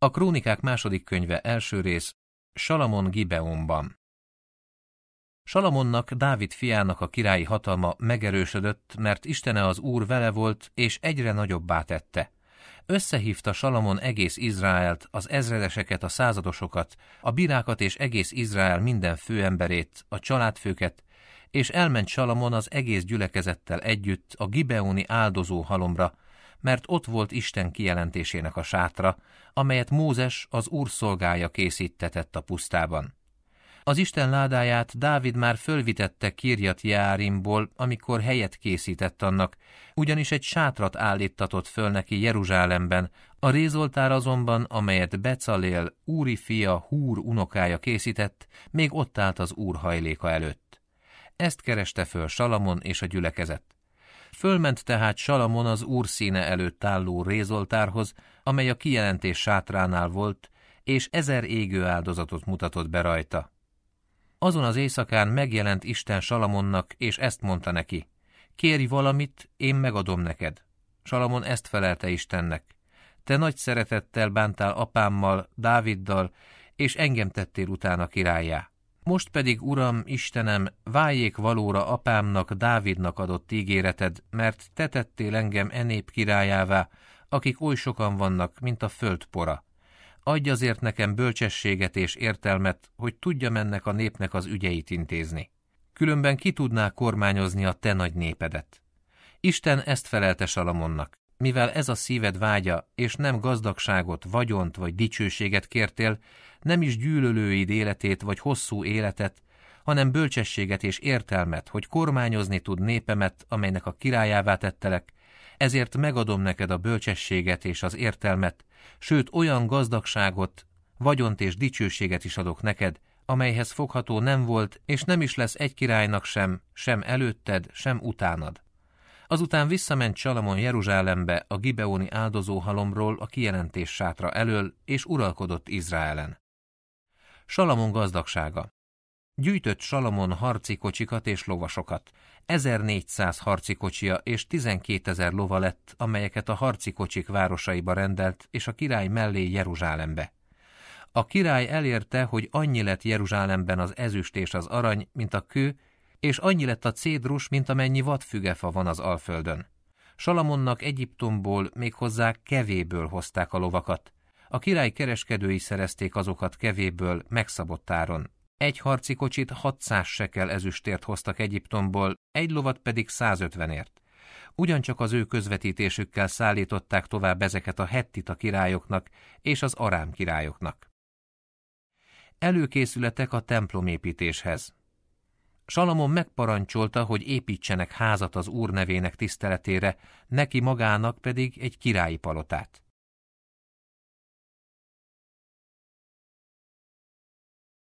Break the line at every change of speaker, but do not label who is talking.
A Krónikák második könyve első rész Salamon Gibeonban. Salamonnak, Dávid fiának a királyi hatalma megerősödött, mert Istene az Úr vele volt, és egyre nagyobbá tette. Összehívta Salamon egész Izraelt, az ezredeseket, a századosokat, a birákat és egész Izrael minden főemberét, a családfőket, és elment Salamon az egész gyülekezettel együtt a Gibeoni áldozó halomra, mert ott volt Isten kijelentésének a sátra, amelyet Mózes az úr szolgája készítetett a pusztában. Az Isten ládáját Dávid már fölvitette Kirjat Járimból, amikor helyet készített annak, ugyanis egy sátrat állítatott föl neki Jeruzsálemben, a rézoltár azonban, amelyet Becalél, úri fia, húr unokája készített, még ott állt az úr hajléka előtt. Ezt kereste föl Salamon és a gyülekezet. Fölment tehát Salamon az színe előtt álló rézoltárhoz, amely a kijelentés sátránál volt, és ezer égő áldozatot mutatott be rajta. Azon az éjszakán megjelent Isten Salamonnak, és ezt mondta neki, kérj valamit, én megadom neked. Salamon ezt felelte Istennek, te nagy szeretettel bántál apámmal, Dáviddal, és engem tettél utána királyá. Most pedig, Uram, Istenem, váljék valóra apámnak, Dávidnak adott ígéreted, mert te tettél engem enép királyává, akik oly sokan vannak, mint a földpora. Adj azért nekem bölcsességet és értelmet, hogy tudjam ennek a népnek az ügyeit intézni. Különben ki tudná kormányozni a te nagy népedet. Isten ezt felelte Salamonnak mivel ez a szíved vágya, és nem gazdagságot, vagyont vagy dicsőséget kértél, nem is gyűlölőid életét vagy hosszú életet, hanem bölcsességet és értelmet, hogy kormányozni tud népemet, amelynek a királyává tettelek, ezért megadom neked a bölcsességet és az értelmet, sőt olyan gazdagságot, vagyont és dicsőséget is adok neked, amelyhez fogható nem volt, és nem is lesz egy királynak sem, sem előtted, sem utánad. Azután visszament Salamon Jeruzsálembe a Gibeoni áldozóhalomról a kijelentés sátra elől, és uralkodott Izraelen. Salamon gazdagsága Gyűjtött Salamon harci kocsikat és lovasokat. 1400 harci kocsia és 12 ezer lova lett, amelyeket a harci kocsik városaiba rendelt, és a király mellé Jeruzsálembe. A király elérte, hogy annyi lett Jeruzsálemben az ezüst és az arany, mint a kő és annyi lett a cédrus, mint amennyi vadfügefa van az Alföldön. Salamonnak Egyiptomból, méghozzá kevéből hozták a lovakat. A király kereskedői szerezték azokat kevéből, megszabott áron. Egy harci kocsit 600 sekel ezüstért hoztak Egyiptomból, egy lovat pedig 150-ért. Ugyancsak az ő közvetítésükkel szállították tovább ezeket a a királyoknak és az arám királyoknak. Előkészületek a templomépítéshez. Salamon megparancsolta, hogy építsenek házat az úr nevének tiszteletére, neki magának pedig egy királyi palotát.